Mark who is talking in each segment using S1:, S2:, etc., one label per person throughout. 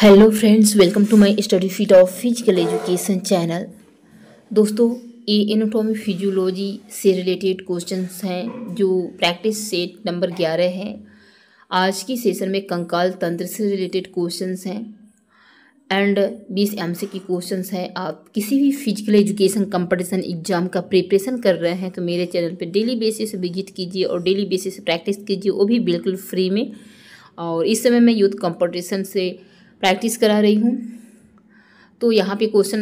S1: hello friends welcome to my study fit of physical education channel दोस्तों ये anatomy physiology से related questions हैं जो प्रैक्टिस सेट नंबर ग्यारह हैं आज की सेशन में कंकाल तंत्र से रिलेटेड क्वेश्चंस हैं एंड बीस एम सी की क्वेश्चन हैं आप किसी भी फिजिकल एजुकेशन कंपटीशन एग्जाम का प्रिपरेशन कर रहे हैं तो मेरे चैनल पर डेली बेसिस विजिट कीजिए और डेली बेसिस प्रैक्टिस कीजिए वो भी बिल्कुल फ्री में और इस समय मैं यूथ कंपटीशन से प्रैक्टिस करा रही हूँ तो यहाँ पे क्वेश्चन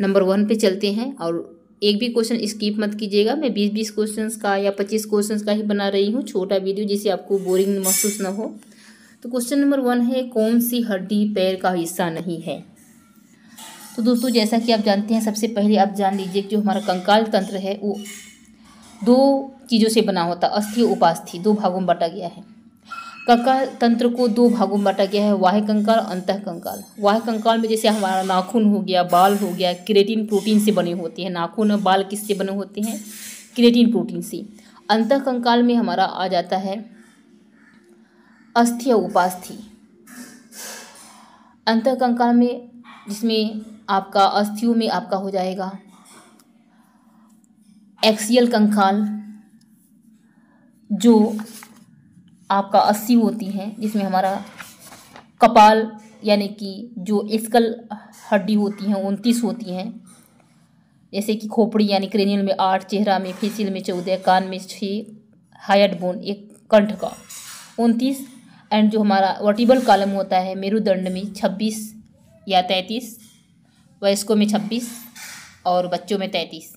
S1: नंबर वन पे चलते हैं और एक भी क्वेश्चन स्किप मत कीजिएगा मैं बीस बीस क्वेश्चन का या पच्चीस क्वेश्चन का ही बना रही हूँ छोटा वीडियो जिससे आपको बोरिंग महसूस ना हो तो क्वेश्चन नंबर वन है कौन सी हड्डी पैर का हिस्सा नहीं है तो दोस्तों जैसा कि आप जानते हैं सबसे पहले आप जान लीजिए जो हमारा कंकाल तंत्र है वो दो चीज़ों से बना होता अस्थि उपास्थि दो भागों में बांटा गया है कंकाल तंत्र को दो भागों में बांटा गया है वाह कंकाल अंत कंकाल वाह कंकाल में जैसे हमारा नाखून हो गया बाल हो गया क्रेटिन प्रोटीन से बने होते हैं नाखून और बाल किससे बने होते हैं क्रेटिन प्रोटीन से अंत कंकाल में हमारा आ जाता है अस्थि और उपास्थि अंत कंकाल में जिसमें आपका अस्थियों में आपका हो जाएगा एक्सियल कंकाल जो आपका अस्सी होती हैं जिसमें हमारा कपाल यानी कि जो स्कल हड्डी होती हैं उनतीस होती हैं जैसे कि खोपड़ी यानी क्रेनियल में आठ चेहरा में फेसियल में चौदह कान में छः हाइट बोन एक कंठ का उनतीस एंड जो हमारा वर्टिबल कॉलम होता है मेरुदंड में छब्बीस या तैंतीस वयस्कों में छब्बीस और बच्चों में तैंतीस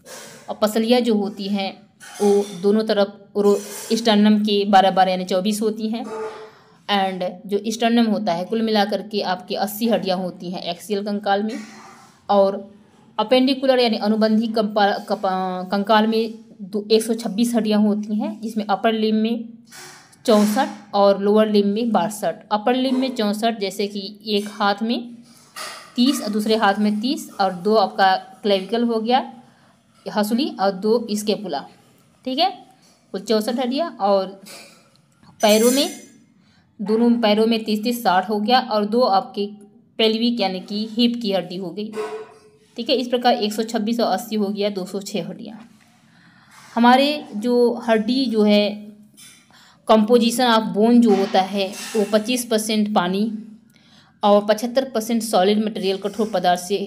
S1: और पसलियाँ जो होती हैं वो दोनों तरफ रो स्टर्नम के बारह बारह यानी चौबीस होती हैं एंड जो स्टर्नम होता है कुल मिलाकर के आपके अस्सी हड्डियाँ होती हैं एक्सियल कंकाल में और अपेंडिकुलर यानी अनुबंधी कंकाल में दो एक सौ छब्बीस हड्डियाँ होती हैं जिसमें अपर लिम में चौंसठ और लोअर लिम में बासठ अपर लिम में चौंसठ जैसे कि एक हाथ में तीस और दूसरे हाथ में तीस और दो आपका क्लेविकल हो गया हसुली और दो इसके पुला ठीक है कुल चौंसठ हड्डियाँ और पैरों में दोनों पैरों में तीस तीस साठ हो गया और दो आपके पेल्विक यानी कि हिप की हड्डी हो गई ठीक है इस प्रकार एक सौ छब्बीस और अस्सी हो गया दो सौ छः हड्डियाँ हमारे जो हड्डी जो है कंपोजिशन ऑफ बोन जो होता है वो पच्चीस परसेंट पानी और पचहत्तर परसेंट सॉलिड मटेरियल कठोर पदार्थ से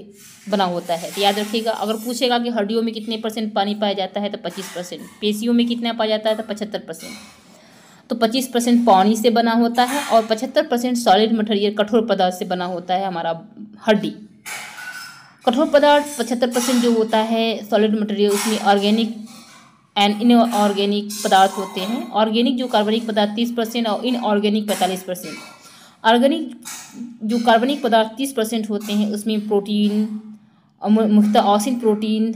S1: बना होता है तो याद रखिएगा अगर पूछेगा कि हड्डियों में कितने परसेंट पानी पाया जाता है तो पच्चीस परसेंट पेशियों में कितना पाया जाता है तो पचहत्तर परसेंट तो पच्चीस परसेंट पानी से बना होता है और पचहत्तर परसेंट सॉलिड मटेरियल कठोर पदार्थ से बना होता है हमारा हड्डी कठोर पदार्थ पचहत्तर परसेंट जो होता है सॉलिड मटेरियल उसमें ऑर्गेनिक एंड इनऑर्गेनिक पदार्थ होते हैं ऑर्गेनिक जो कार्बनिक पदार्थ तीस परसेंट और इनऑर्गेनिक पैंतालीस परसेंट ऑर्गेनिक जो कार्बनिक पदार्थ तीस परसेंट होते हैं उसमें प्रोटीन मुख्त औसिन प्रोटीन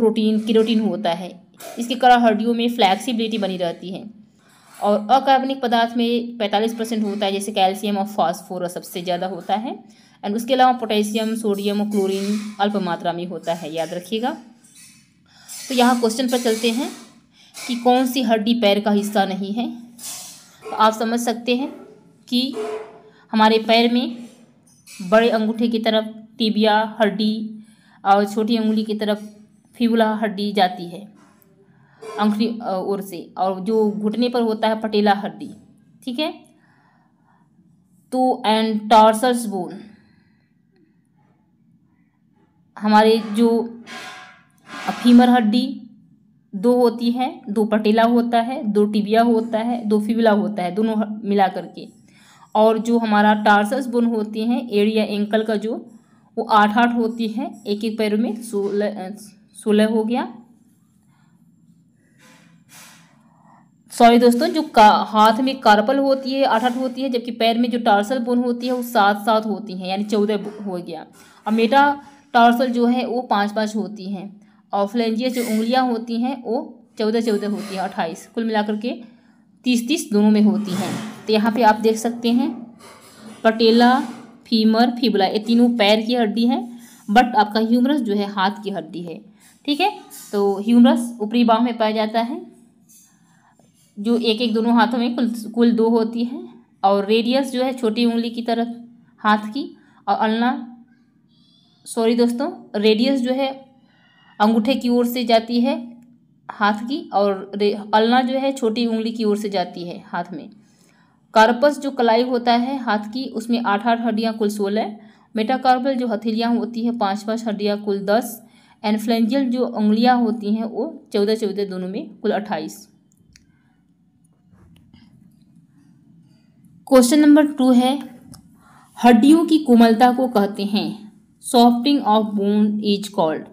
S1: प्रोटीन किरोटीन होता है इसके कारण हड्डियों में फ्लैक्सीबिलिटी बनी रहती है और अकार्बनिक पदार्थ में पैंतालीस परसेंट होता है जैसे कैल्शियम और फॉस्फोरस सबसे ज़्यादा होता है एंड उसके अलावा पोटेशियम सोडियम और क्लोरीन अल्प मात्रा में होता है याद रखिएगा तो यहाँ क्वेश्चन पर चलते हैं कि कौन सी हड्डी पैर का हिस्सा नहीं है तो आप समझ सकते हैं कि हमारे पैर में बड़े अंगूठे की तरफ टिबिया हड्डी और छोटी उंगली की तरफ फिबुला हड्डी जाती है अंगठी ओर से और जो घुटने पर होता है पटेला हड्डी ठीक है तो एंड टॉर्सर्स बोन हमारे जो फीमर हड्डी दो होती है दो पटेला होता है दो टिबिया होता है दो फिबुला होता है दोनों मिला करके और जो हमारा टार्सस बोन होती हैं या एंकल का जो वो आठ आठ होती है एक एक पैरों में सोलह सोलह हो गया सॉरी दोस्तों जो का हाथ में कार्पल होती है आठ आठ होती है जबकि पैर में जो टार्सल बोन होती है वो सात सात होती हैं यानी चौदह हो गया और मेटा टार्सल जो है वो पाँच पाँच होती हैं और फ्लेंजिया जो उंगलियां होती हैं वो चौदह चौदह होती हैं अट्ठाईस कुल मिलाकर के तीस तीस दोनों में होती हैं तो यहाँ पे आप देख सकते हैं पटेला फीमर फीबला ये तीनों पैर की हड्डी है बट आपका ह्यूमरस जो है हाथ की हड्डी है ठीक है तो ह्यूमरस ऊपरी बाह में पाया जाता है जो एक एक दोनों हाथों में कुल कुल दो होती है और रेडियस जो है छोटी उंगली की तरफ हाथ की और अलना सॉरी दोस्तों रेडियस जो है अंगूठे की ओर से जाती है हाथ की और अलना जो है छोटी उंगली की ओर से जाती है हाथ में कार्पस जो कलाई होता है हाथ की उसमें आठ आठ हड्डियाँ कुल सोलह मेटाकार्पल जो हथेलियाँ होती हैं पाँच पाँच हड्डियाँ कुल दस एनफ्लेंजियल जो उंगलियाँ होती हैं वो चौदह चौदह दोनों में कुल अट्ठाईस क्वेश्चन नंबर टू है हड्डियों की कोमलता को कहते हैं softing of bone is called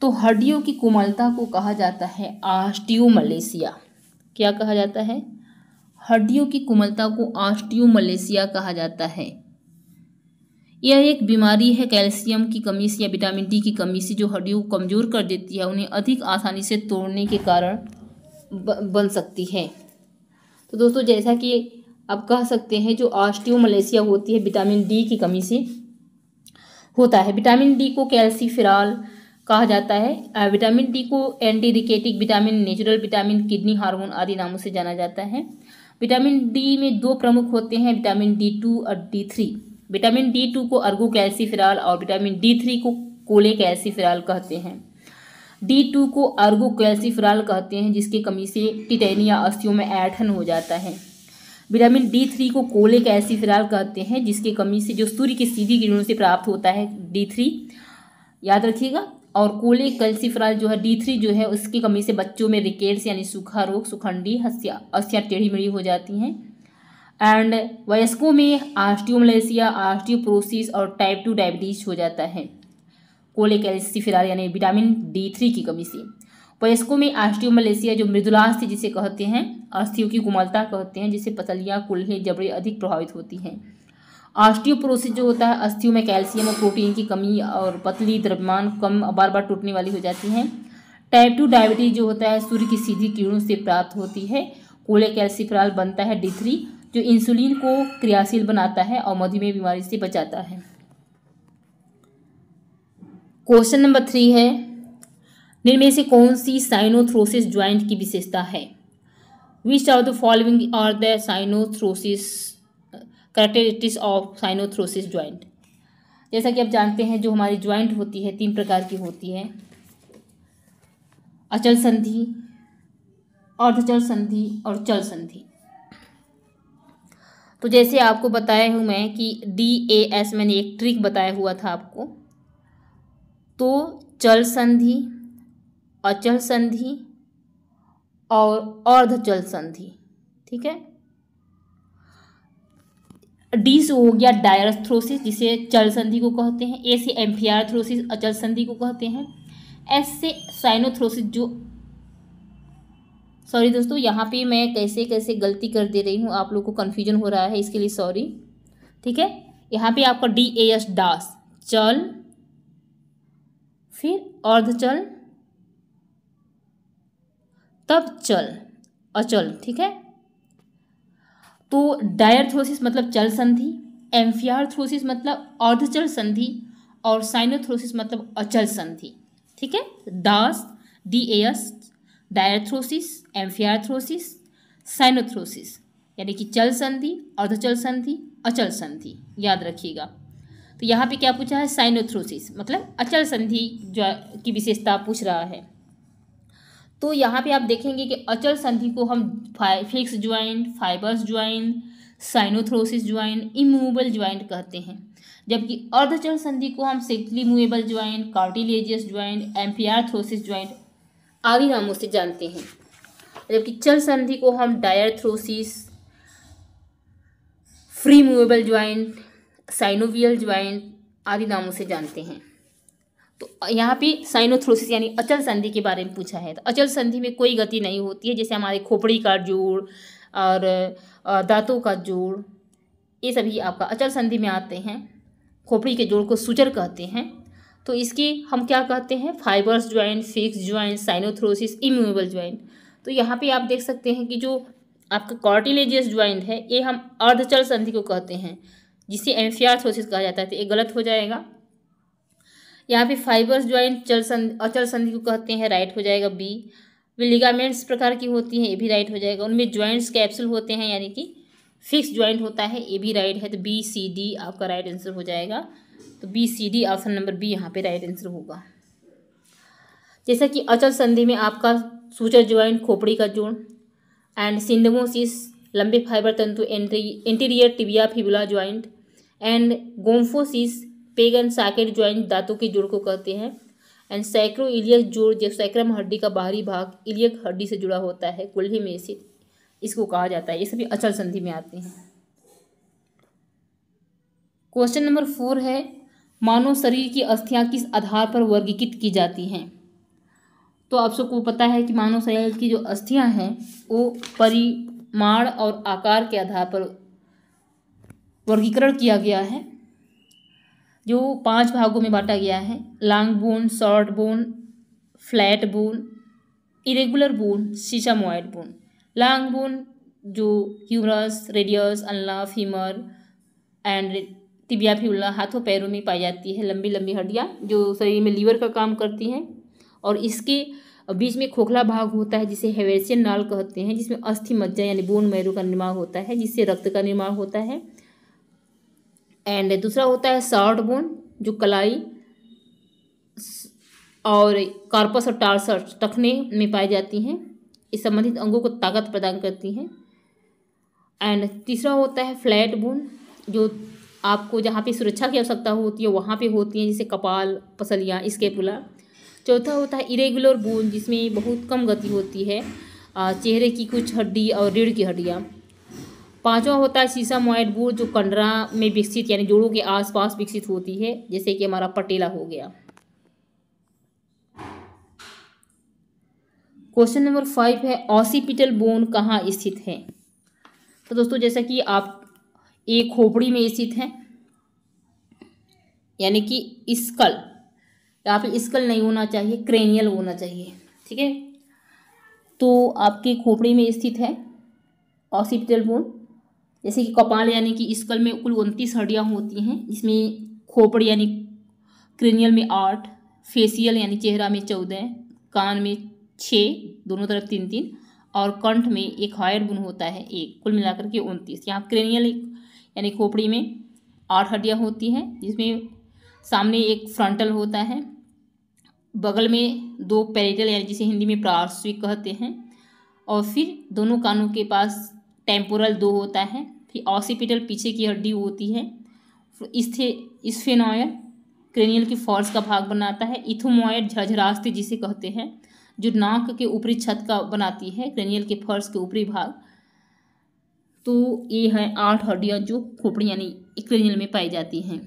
S1: तो हड्डियों की कोमलता को कहा जाता है आस्टियोमलेसिया क्या कहा जाता है हड्डियों की कोमलता को ऑस्टियोमलेसिया कहा जाता है यह एक बीमारी है कैल्शियम की कमी से या विटामिन डी की कमी से जो हड्डियों को कमज़ोर कर देती है उन्हें अधिक आसानी से तोड़ने के कारण बन सकती है तो दोस्तों जैसा कि आप कह सकते हैं जो ऑस्टियोमलेसिया होती है विटामिन डी की कमी से होता है विटामिन डी को कैल्सीफिराल कहा जाता है विटामिन डी को anti rachitic vitamin natural vitamin kidney hormone आदि नामों से जाना जाता है विटामिन डी में दो प्रमुख होते हैं विटामिन डी टू और D three vitamin D two को अर्गो कैल्सीफिराल और विटामिन डी थ्री को कोले कैल्सीफिराल कहते हैं डी टू को अर्गो कैल्सीफिराल कहते हैं जिसके कमी से टिटेनिया अस्थियों में ऐठन हो जाता है विटामिन डी थ्री को कोले कैल्सीफिराल कहते हैं जिसके कमी से जो सूर्य के सीधी किरणों से प्राप्त होता है डी थ्री याद रखिएगा और कोले कैल्सिफ्राल जो है डी थ्री जो है उसकी कमी से बच्चों में रिकेट्स यानी सूखा रोग सुखंडी हस्या अस्या टेढ़ी मेढ़ी हो जाती हैं एंड वयस्कों में आस्टियोमलेसिया आस्टियोप्रोसिस और टाइप टू डायबिटीज हो जाता है कोले कैल्सिफ्राल यानी विटामिन डी थ्री की कमी से वयस्कों में आस्टियोमलेसिया जो मृदुलास्थ जिसे कहते हैं अस्थियों की कोमलता कहते हैं जिसे पसलियाँ कुल्हे जबड़े अधिक प्रभावित होती हैं ऑस्टियोपोरोसिस जो होता है अस्थियों में कैल्शियम और प्रोटीन की कमी और पतली द्रव्यमान कम बार बार टूटने वाली हो जाती है टाइप टू डायबिटीज जो होता है सूर्य की सीधी किरणों से प्राप्त होती है कोले कैल्सिफ्राल बनता है डी जो इंसुलिन को क्रियाशील बनाता है और मधुमेह बीमारी से बचाता है क्वेश्चन नंबर थ्री है निम्न से कौन सी साइनोथ्रोसिस ज्वाइंट की विशेषता है which are the following are the synarthrosis characteristics of synarthrosis joint जैसा कि आप जानते हैं जो हमारी ज्वाइंट होती है तीन प्रकार की होती है अचल संधि अर्धचल संधि और चल संधि तो जैसे आपको बताया हूँ मैं कि डी ए एस मैंने एक ट्रिक बताया हुआ था आपको तो चल संधि अचल संधि और अर्धचल संधि ठीक है डी से हो गया डायरथ्रोसिस जिसे चल संधि को कहते हैं ए से एम्फियारथ्रोसिस अचल संधि को कहते हैं एस से साइनोथ्रोसिस जो सॉरी दोस्तों यहाँ पे मैं कैसे कैसे गलती कर दे रही हूँ आप लोग को कन्फ्यूजन हो रहा है इसके लिए सॉरी ठीक है यहाँ पे आपका डी ए एस डास चल फिर अर्धचल तब चल अचल ठीक है तो डायरथ्रोसिस मतलब चल संधि एम्फियारथ्रोसिस मतलब अर्धचल संधि और साइनोथ्रोसिस मतलब अचल संधि ठीक है दास D S diarthrosis amphiarthrosis synarthrosis यानी कि चल संधि अर्धचल संधि अचल संधि याद रखिएगा तो यहाँ पे क्या पूछा है साइनोथ्रोसिस मतलब अचल संधि जो की विशेषता पूछ रहा है तो यहाँ पे आप देखेंगे कि अचल संधि को हम fixed joint fibrous joint synarthrosis joint immovable joint कहते हैं जबकि अर्धचल संधि को हम simply movable joint cartilaginous joint amphiarthrosis joint आदि नामों से जानते हैं जबकि चल संधि को हम diarthrosis free movable joint synovial joint आदि नामों से जानते हैं तो यहाँ पे साइनोथ्रोसिस यानी अचल संधि के बारे में पूछा है तो अचल संधि में कोई गति नहीं होती है जैसे हमारे खोपड़ी का जोड़ और दांतों का जोड़ ये सभी आपका अचल संधि में आते हैं खोपड़ी के जोड़ को सुचर कहते हैं तो इसकी हम क्या कहते हैं fibrous joint fixed joint synarthrosis immovable joint तो यहाँ पे आप देख सकते हैं कि जो आपका कॉर्टिलेजियस ज्वाइंट है ये हम अर्धचल संधि को कहते हैं जिसे एम्फियाथ्रोसिस कहा जाता है तो ये गलत हो जाएगा यहाँ पे फाइबर्स ज्वाइंट चल संधि अचल संधि को कहते हैं राइट हो जाएगा बी वे लिगामेंट्स प्रकार की होती हैं ये भी राइट हो जाएगा उनमें ज्वाइंट्स कैप्सूल होते हैं यानी कि फिक्स ज्वाइंट होता है ये भी राइट है तो बी सी डी आपका राइट आंसर हो जाएगा तो B C D option number B यहाँ पे राइट आंसर होगा जैसा कि अचल संधि में आपका सूचर ज्वाइंट खोपड़ी का जोड़ एंड सिंडमोसिस लंबे फाइबर तंतु anterior tibia fibula joint and gomphosis peg and socket joint दांतों के जोड़ को कहते हैं एंड सैक्रो इलियक जोड़ जब सैक्रम हड्डी का बाहरी भाग इलियक हड्डी से जुड़ा होता है कुल्ही में से इसको कहा जाता है ये सभी अचल संधि में आते हैं क्वेश्चन नंबर फोर है मानव शरीर की अस्थियां किस आधार पर वर्गीकृत की जाती हैं तो आप सबको पता है कि मानव शरीर की जो अस्थियां हैं वो परिमाण और आकार के आधार पर वर्गीकरण किया गया है जो पांच भागों में बांटा गया है long bone short bone flat bone irregular bone sesamoid bone long bone जो ह्यूमरस रेडियस अनला फीमर एंड तिबिया फ्यूला हाथों पैरों में पाई जाती है लंबी लंबी हड्डियाँ जो शरीर में लीवर का काम करती हैं और इसके बीच में खोखला भाग होता है जिसे हेवेसियन नाल कहते हैं जिसमें अस्थि मज्जा यानी बोन मैरो का निर्माण होता है जिससे रक्त का निर्माण होता है एंड दूसरा होता है सॉर्ट बोन जो कलाई और कार्पस और टार्सर टखने में पाई जाती हैं इस संबंधित अंगों को ताकत प्रदान करती हैं एंड तीसरा होता है फ्लैट बोन जो आपको जहाँ पे सुरक्षा की आवश्यकता होती है वहाँ पे होती हैं जैसे कपाल पसलियाँ इसके पुला चौथा होता है इरेगुलर बोन जिसमें बहुत कम गति होती है चेहरे की कुछ हड्डी और रीढ़ की हड्डियाँ पांचवा होता है मोइड बूर जो कंडरा में विकसित यानी जोड़ों के आसपास विकसित होती है जैसे कि हमारा पटेला हो गया क्वेश्चन नंबर फाइव है ऑसीपिटल बोन कहाँ स्थित है तो दोस्तों जैसा कि आप एक खोपड़ी में स्थित है यानी कि स्कल यहाँ पे स्कल नहीं होना चाहिए क्रेनियल होना चाहिए ठीक है तो आपकी खोपड़ी में स्थित है ऑसिपिटल बोन जैसे कि कपाल यानी कि स्कल में कुल उनतीस हड्डियाँ होती हैं जिसमें खोपड़ यानी क्रेनियल में आठ फेसियल यानी चेहरा में चौदह कान में छः दोनों तरफ तीन तीन और कंठ में एक हायर गुण होता है एक कुल मिलाकर के उनतीस यहाँ क्रेनियल यानी खोपड़ी में आठ हड्डियाँ होती हैं जिसमें सामने एक फ्रंटल होता है बगल में दो पेरिटल यानी जिसे हिंदी में पार्श्विक कहते हैं और फिर दोनों कानों के पास टेम्पोरल दो होता है कि ऑसिपिटल पीछे की हड्डी होती है इसथे इस्फेनॉयर क्रेनियल की फॉल्स का भाग बनाता है इथोमॉयड झरझरास्ते जिसे कहते हैं जो नाक के ऊपरी छत का बनाती है क्रेनियल के फर्श के ऊपरी भाग तो ये हैं आठ हड्डियाँ जो खोपड़ी यानी क्रेनियल में पाई जाती हैं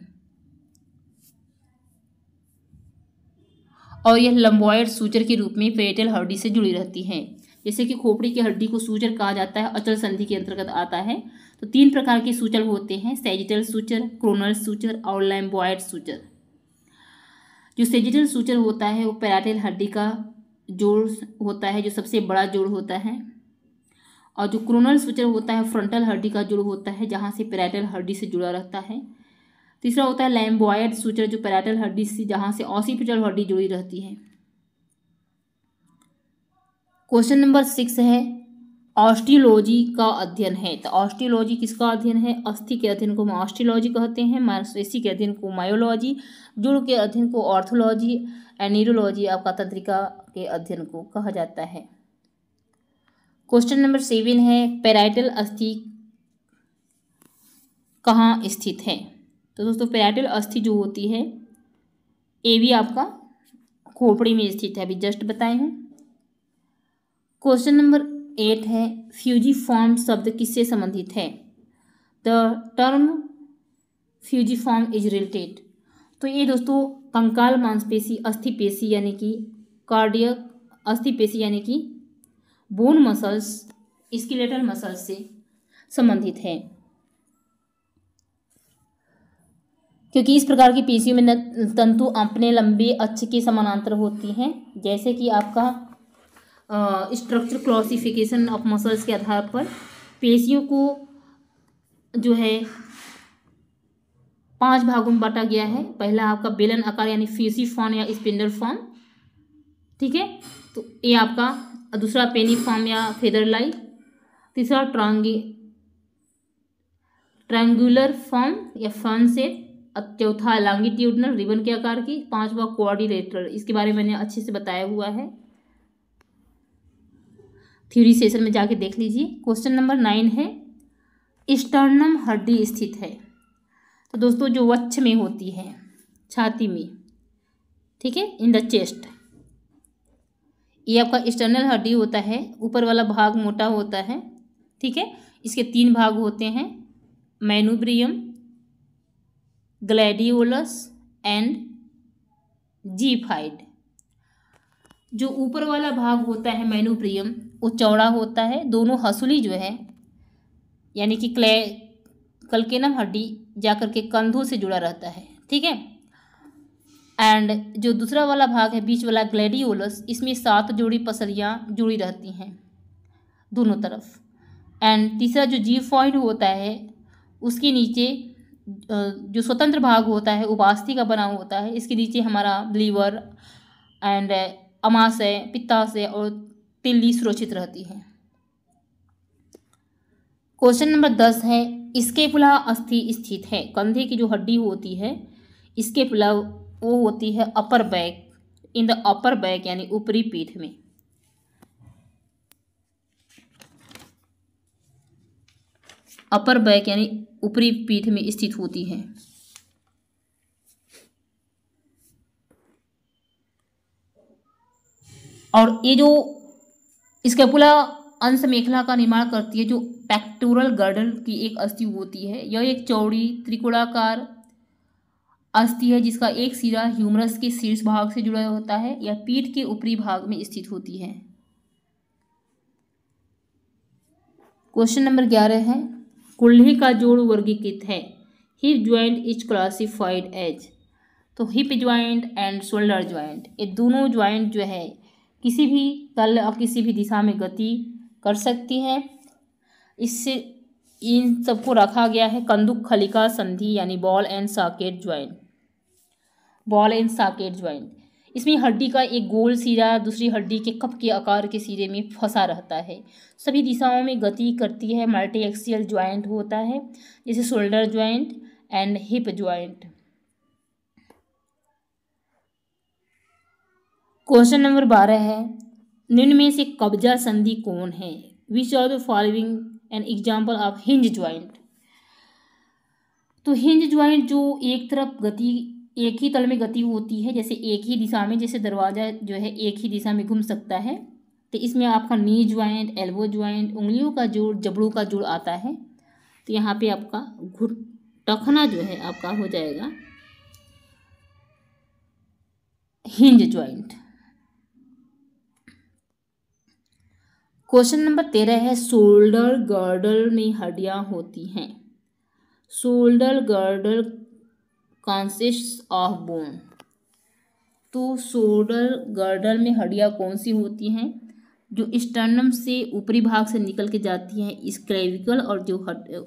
S1: और यह लंबॉयड सूचर के रूप में पेटल हड्डी से जुड़ी रहती हैं जैसे कि खोपड़ी की हड्डी को सूचर कहा जाता है अचल संधि के अंतर्गत आता है तो तीन प्रकार के सूचर होते हैं सेजिटल सूचर क्रोनल सूचर और लैम्बॉयड सूचर जो सेजिटल सूचर होता है वो पैराटल हड्डी का जोड़ होता है जो सबसे बड़ा जोड़ होता है और जो क्रोनल सूचर होता है फ्रंटल हड्डी का जोड़ होता है जहाँ से पैराटल हड्डी से जुड़ा रहता है तीसरा होता है लैम्बॉयड सूचर जो पैराटल हड्डी से जहाँ से ऑसीपिटल हड्डी जुड़ी रहती है क्वेश्चन नंबर सिक्स है ऑस्टियोलॉजी का अध्ययन है तो ऑस्टियोलॉजी किसका अध्ययन है अस्थि के अध्ययन को हम ऑस्टियोलॉजी कहते हैं मांसपेशी के अध्ययन को मायोलॉजी जुड़ के अध्ययन को ऑर्थोलॉजी एंड न्यूरोलॉजी आपका तंत्रिका के अध्ययन को कहा जाता है क्वेश्चन नंबर सेवन है पेराइटल अस्थि कहाँ स्थित है तो दोस्तों पेराइटल अस्थि जो होती है ए भी आपका खोपड़ी में स्थित है अभी जस्ट बताए हूँ क्वेश्चन नंबर एट है फ्यूजी फॉर्म शब्द किससे संबंधित है the term fusiform is related तो ये दोस्तों कंकाल मांसपेशी अस्थि पेशी यानी कि कार्डियक अस्थि पेशी यानी कि बोन मसल्स स्किलेटल मसल्स से संबंधित है क्योंकि इस प्रकार की पेशियों में तंतु अपने लंबे अच्छे के समानांतर होती हैं जैसे कि आपका स्ट्रक्चर क्लासिफिकेशन ऑफ मसल्स के आधार पर पेशियों को जो है पांच भागों में बांटा गया है पहला आपका बेलन आकार यानी फ्यूसी फॉर्म या स्पेंडर फॉर्म ठीक है तो ये आपका दूसरा पेनी फॉर्म या फेदर लाइक तीसरा ट्रांगी ट्रैंगुलर फॉर्म या फन से चौथा लॉन्गिट्यूडनल रिबन के आकार की पांचवा कोऑर्डिनेटर इसके बारे में मैंने अच्छे से बताया हुआ है थ्योरी सेशन में जाके देख लीजिए क्वेश्चन नंबर नाइन है स्टर्नम हड्डी स्थित है तो दोस्तों जो वच्छ में होती है छाती में ठीक है इन द चेस्ट ये आपका स्टर्नल हड्डी होता है ऊपर वाला भाग मोटा होता है ठीक है इसके तीन भाग होते हैं मैनुब्रियम ग्लैडियोलस एंड जीफाइड जो ऊपर वाला भाग होता है मैनुब्रियम वो चौड़ा होता है दोनों हसुली जो है यानी कि क्ले कलकेनम हड्डी जाकर के कंधों से जुड़ा रहता है ठीक है एंड जो दूसरा वाला भाग है बीच वाला ग्लेडियोलस इसमें सात जोड़ी पसलियाँ जुड़ी रहती हैं दोनों तरफ एंड तीसरा जो जीव फॉइड होता है उसके नीचे जो स्वतंत्र भाग होता है उपास्थि का बना होता है इसके नीचे हमारा लीवर एंड अमाशय पित्ताशय और तिल्ली सुरक्षित रहती है क्वेश्चन नंबर दस है स्केपुला अस्थि स्थित है कंधे की जो हड्डी होती है स्केपुला वो होती है upper back in the upper back यानी ऊपरी पीठ में अपर बैक यानी ऊपरी पीठ में स्थित होती है और ये जो स्केपुला अंश मेखला का निर्माण करती है जो पैक्टोरल गर्डल की एक अस्थि होती है यह एक चौड़ी त्रिकोणाकार अस्थि है जिसका एक सिरा ह्यूमरस के शीर्ष भाग से जुड़ा होता है या पीठ के ऊपरी भाग में स्थित होती है क्वेश्चन नंबर ग्यारह है कुल्ही का जोड़ वर्गीकृत है hip joint is classified as तो hip joint and shoulder joint ये दोनों ज्वाइंट जो है किसी भी तल और किसी भी दिशा में गति कर सकती है इससे इन सबको रखा गया है कंदुक खलिका संधि यानी ball and socket joint ball and socket joint इसमें हड्डी का एक गोल सिरा दूसरी हड्डी के कप के आकार के सिरे में फंसा रहता है सभी दिशाओं में गति करती है मल्टी एक्सियल ज्वाइंट होता है जैसे shoulder joint and hip joint question number बारह है निम्न में से कब्जा संधि कौन है which are the following an example of hinge joint तो हिंज ज्वाइंट जो एक तरफ गति एक ही तल में गति होती है जैसे एक ही दिशा में जैसे दरवाज़ा जो है एक ही दिशा में घूम सकता है तो इसमें आपका नी ज्वाइंट एल्बो ज्वाइंट उंगलियों का जोड़ जबड़ों का जोड़ आता है तो यहाँ पे आपका घुट टखना जो है आपका हो जाएगा हिंज ज्वाइंट क्वेश्चन नंबर तेरह है शोल्डर गर्डल में हड्डियां होती हैं shoulder girdle consist of bone तो शोल्डर गर्डल में हड्डियां कौन सी होती हैं जो स्टर्नम से ऊपरी भाग से निकल के जाती हैं स्क्रेविकल और जो हड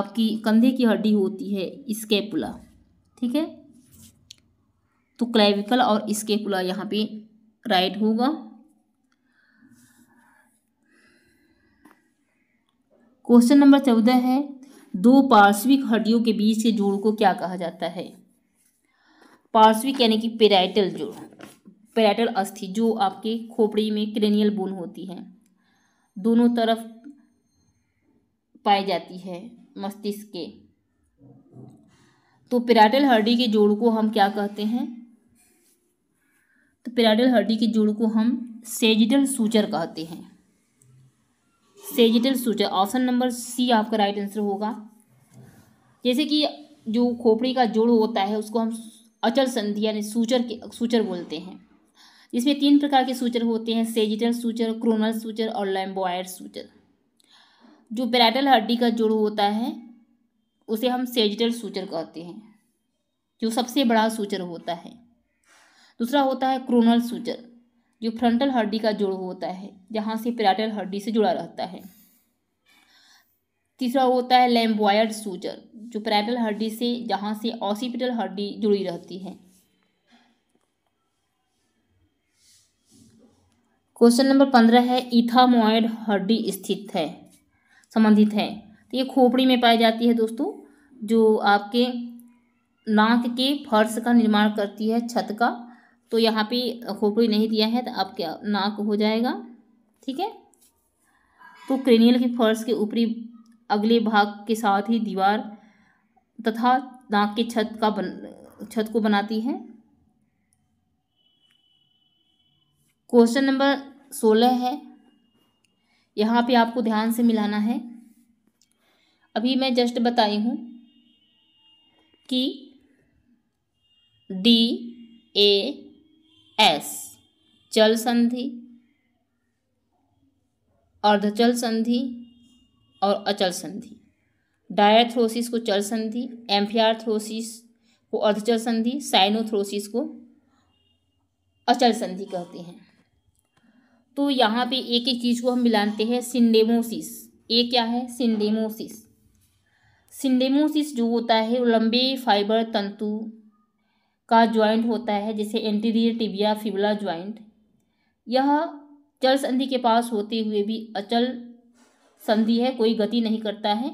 S1: आपकी कंधे की हड्डी होती है स्केपुला ठीक है तो क्लेविकल और स्केपुला यहाँ पे राइट होगा क्वेश्चन नंबर चौदह है दो पार्श्विक हड्डियों के बीच के जोड़ को क्या कहा जाता है पार्श्विक यानी कि पेराइटल जोड़ पेराइटल अस्थि जो आपके खोपड़ी में क्रेनियल बोन होती है दोनों तरफ पाई जाती है मस्तिष्क के तो पेराइटल हड्डी के जोड़ को हम क्या कहते हैं तो पेराइटल हड्डी के जोड़ को हम सेजिटल सूचर कहते हैं sagittal suture option number C आपका राइट आंसर होगा जैसे कि जो खोपड़ी का जोड़ होता है उसको हम अचल संधि यानी सूचर के सूचर बोलते हैं इसमें तीन प्रकार के सूचर होते हैं सेजिटल सूचर क्रोनल सूचर और लैम्बोयर सूचर जो पैराटल हड्डी का जोड़ होता है उसे हम सेजिटल सूचर कहते हैं जो सबसे बड़ा सूचर होता है दूसरा होता है क्रोनल सूचर जो फ्रंटल हड्डी का जोड़ होता है जहाँ से पेराटल हड्डी से जुड़ा रहता है तीसरा होता है लैम्बॉयड सूजर जो पेराटल हड्डी से जहाँ से ऑसिपिटल हड्डी जुड़ी रहती है क्वेश्चन नंबर पंद्रह है इथामोयड हड्डी स्थित है संबंधित है तो ये खोपड़ी में पाई जाती है दोस्तों जो आपके नाक के फर्श का निर्माण करती है छत का तो यहाँ पे खोपड़ी नहीं दिया है तो आपके नाक हो जाएगा ठीक है तो क्रेनियल की फर्श के ऊपरी अगले भाग के साथ ही दीवार तथा नाक के छत का बन छत को बनाती है क्वेश्चन नंबर सोलह है यहाँ पे आपको ध्यान से मिलाना है अभी मैं जस्ट बताई हूँ कि डी ए एस चल संधि अर्धचल संधि और अचल संधि डायरथ्रोसिस को चल संधि एम्फियाथ्रोसिस को अर्धचल संधि साइनोथ्रोसिस को अचल संधि कहते हैं तो यहाँ पे एक एक चीज़ को हम मिलाते हैं सिंडेमोसिस ये क्या है सिंडेमोसिस सिंडेमोसिस जो होता है लंबे फाइबर तंतु का ज्वाइंट होता है जैसे एंटीरियर टिबिया फिबला ज्वाइंट यह चल संधि के पास होते हुए भी अचल संधि है कोई गति नहीं करता है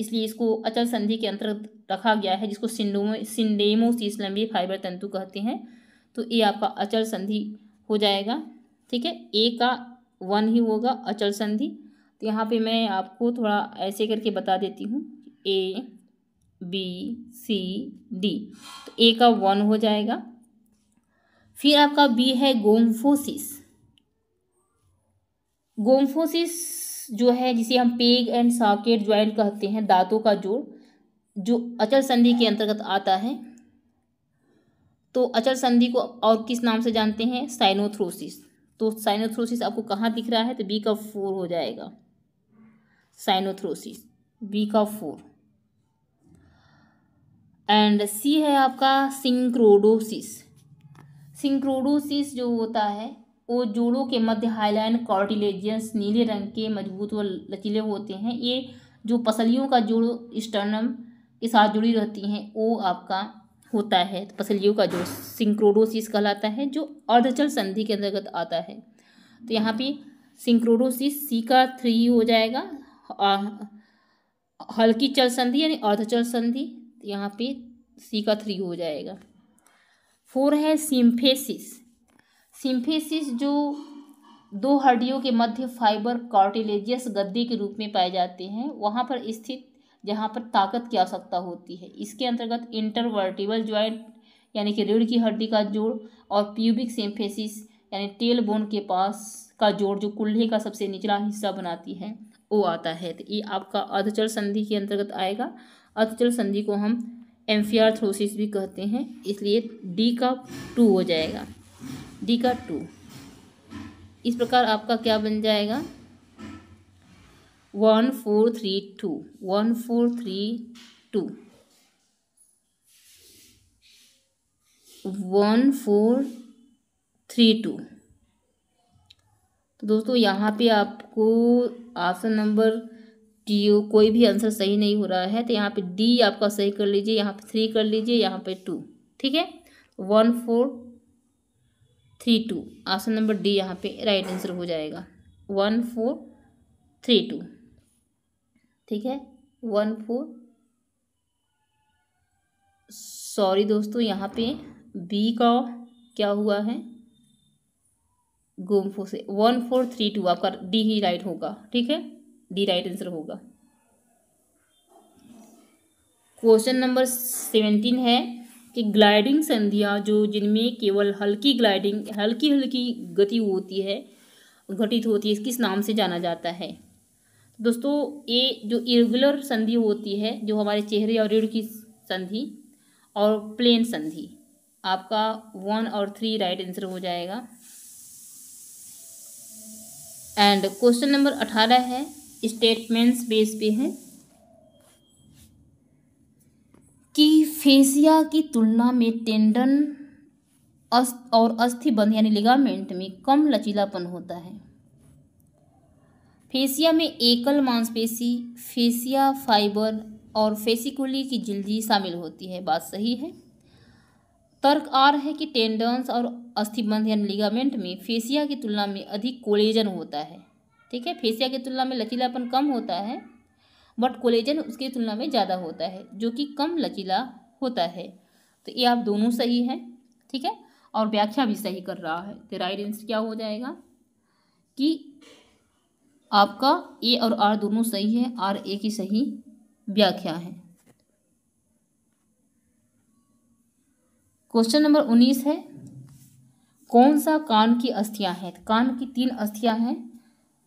S1: इसलिए इसको अचल संधि के अंतर्गत रखा गया है जिसको सिंडोमो सिंडेमोसिस लंबी फाइबर तंतु कहते हैं तो ये आपका अचल संधि हो जाएगा ठीक है ए का वन ही होगा अचल संधि तो यहाँ पे मैं आपको थोड़ा ऐसे करके बता देती हूँ ए बी सी डी तो ए का वन हो जाएगा फिर आपका बी है गोम्फोसिस गोम्फोसिस जो है जिसे हम पेग एंड साकेट ज्वाइंट कहते हैं दांतों का जोड़ जो अचल संधि के अंतर्गत आता है तो अचल संधि को और किस नाम से जानते हैं साइनोथ्रोसिस तो साइनोथ्रोसिस आपको कहाँ दिख रहा है तो बी का फोर हो जाएगा साइनोथ्रोसिस बी का फोर एंड सी है आपका सिंक्रोडोसिस सिंक्रोडोसिस जो होता है वो जोड़ों के मध्य हाईलाइन कॉर्टिलेजियस नीले रंग के मजबूत व लचीले होते हैं ये जो पसलियों का जोड़ स्टर्नम के साथ जुड़ी रहती हैं वो आपका होता है तो पसलियों का जोड़ सिंक्रोडोसिस कहलाता है जो अर्धचल संधि के अंतर्गत आता है तो यहाँ पे सिंक्रोडोसिस सी का थ्री हो जाएगा हल्की चल संधि यानी अर्धचल संधि यहाँ पे सी का थ्री हो जाएगा फोर है सिम्फेसिस सिम्फेसिस जो दो हड्डियों के मध्य फाइबर कार्टिलेजियस गद्दे के रूप में पाए जाते हैं वहाँ पर स्थित जहाँ पर ताकत की आवश्यकता होती है इसके अंतर्गत इंटरवर्टिबल ज्वाइंट यानी कि रीढ़ की हड्डी का जोड़ और प्यूबिक सिम्फेसिस यानी टेल बोन के पास का जोड़ जो कुल्हे का सबसे निचला हिस्सा बनाती है वो आता है तो ये आपका अधचल संधि के अंतर्गत आएगा अतचल तो संधि को हम एम्फियार्थ्रोसिस भी कहते हैं इसलिए डी का टू हो जाएगा डी का टू इस प्रकार आपका क्या बन जाएगा one four three two one four three two one four three two तो दोस्तों यहाँ पे आपको ऑप्शन नंबर टी कोई भी आंसर सही नहीं हो रहा है तो यहाँ पे डी आपका सही कर लीजिए यहाँ पे थ्री कर लीजिए यहाँ पे टू ठीक है one four three two option number D यहाँ पे राइट आंसर हो जाएगा वन फोर थ्री टू ठीक है वन फोर सॉरी दोस्तों यहाँ पे बी का क्या हुआ है गुम फो से वन फोर थ्री टू आपका डी ही राइट होगा ठीक है डी राइट आंसर होगा क्वेश्चन नंबर सेवेंटीन है कि ग्लाइडिंग संधियां जो जिनमें केवल हल्की ग्लाइडिंग हल्की हल्की गति होती है घटित होती है किस नाम से जाना जाता है दोस्तों ये जो इरेगुलर संधि होती है जो हमारे चेहरे और रीढ़ की संधि और प्लेन संधि आपका वन और थ्री राइट आंसर हो जाएगा एंड क्वेश्चन नंबर अठारह है स्टेटमेंट्स बेस पे है कि फेसिया की तुलना में टेंडन और बंध यानी लिगामेंट में कम लचीलापन होता है फेसिया में एकल मांसपेशी फेसिया फाइबर और फेसिकुली की जल्दी शामिल होती है बात सही है तर्क आर है कि टेंडन्स और अस्थिबंध यानी लिगामेंट में फेसिया की तुलना में अधिक कोलेजन होता है ठीक है फेसिया की तुलना में लचीलापन कम होता है बट कोलेजन उसकी तुलना में ज़्यादा होता है जो कि कम लचीला होता है तो ये आप दोनों सही हैं ठीक है और व्याख्या भी सही कर रहा है तो राइट आंसर क्या हो जाएगा कि आपका ए और आर दोनों सही है आर ए की सही व्याख्या है क्वेश्चन नंबर उन्नीस है कौन सा कान की अस्थियां हैं कान की तीन अस्थियां हैं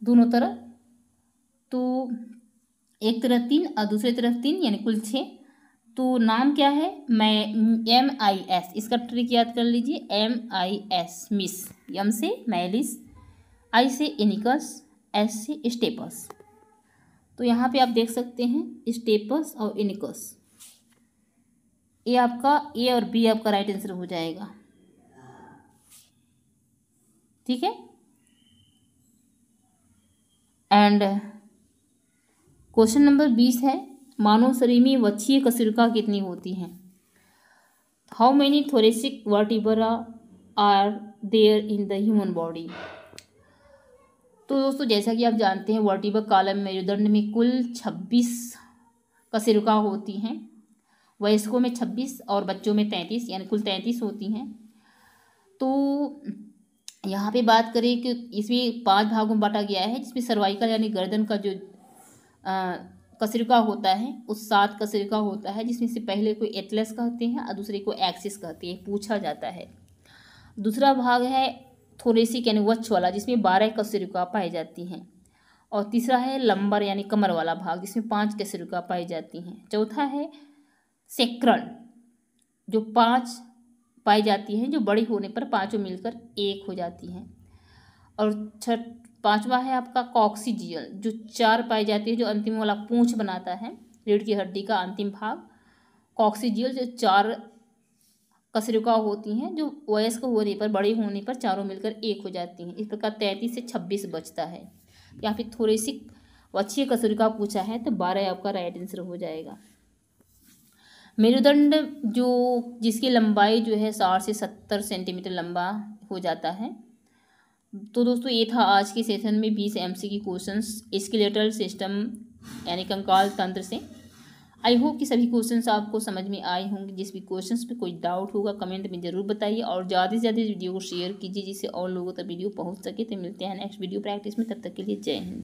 S1: दोनों तरफ तो एक तरफ तीन और दूसरे तरफ तीन यानी कुल छः तो नाम क्या है मैं एम आई एस इसका ट्रिक याद कर लीजिए M I S miss M से मैलिस आई से एनिकस एस से स्टेपस तो यहाँ पे आप देख सकते हैं स्टेपस और एनिकस ये आपका ए और बी आपका राइट आंसर हो जाएगा ठीक है एंड क्वेश्चन नंबर बीस है मानव शरीर में वक्षीय कशुरिका कितनी होती हैं how many thoracic vertebra are there in the human body तो दोस्तों जैसा कि आप जानते हैं वर्टिबर कालम मेरुदंड में कुल छब्बीस कशेरुका होती हैं वयस्कों में छब्बीस और बच्चों में तैंतीस यानी कुल तैंतीस होती हैं तो यहाँ पे बात करें कि इसमें पांच भागों में बांटा गया है जिसमें सर्वाइकल यानी गर्दन का जो आ, कसरिका होता है उस सात कसरिका होता है जिसमें से पहले को एटलस कहते हैं और दूसरे को एक्सिस कहते हैं पूछा जाता है दूसरा भाग है थोरेसिक यानी वच्छ वाला जिसमें बारह कसरिका पाई जाती हैं और तीसरा है लंबर यानी कमर वाला भाग जिसमें पाँच कसरिका पाई जाती हैं चौथा है सेक्रल जो पाँच पाई जाती हैं जो बड़ी होने पर पाँचों मिलकर एक हो जाती हैं और छठ पांचवा है आपका कॉक्सीजियल जो चार पाई जाती है जो अंतिम वाला पूंछ बनाता है रीढ़ की हड्डी का अंतिम भाग कॉक्सीजियल जो चार कसरिका होती हैं जो वयस्क होने पर बड़े होने पर चारों मिलकर एक हो जाती हैं इस प्रकार तैंतीस से छब्बीस बचता है या फिर थोड़े सी अच्छी कसरिका पूछा है तो बारह आपका राइट आंसर हो जाएगा मेरुदंड जो जिसकी लंबाई जो है साठ से सत्तर सेंटीमीटर लंबा हो जाता है तो दोस्तों ये था आज के सेशन में बीस एम सी की क्वेश्चन स्केलेटल सिस्टम यानी कंकाल तंत्र से आई होप कि सभी क्वेश्चंस आपको समझ में आए होंगे जिस भी क्वेश्चंस पे कोई डाउट होगा कमेंट में ज़रूर बताइए और ज़्यादा से ज़्यादा वीडियो को शेयर कीजिए जिससे और लोगों तक वीडियो पहुंच सके तो मिलते हैं नेक्स्ट वीडियो प्रैक्टिस में तब तक के लिए जय हिंद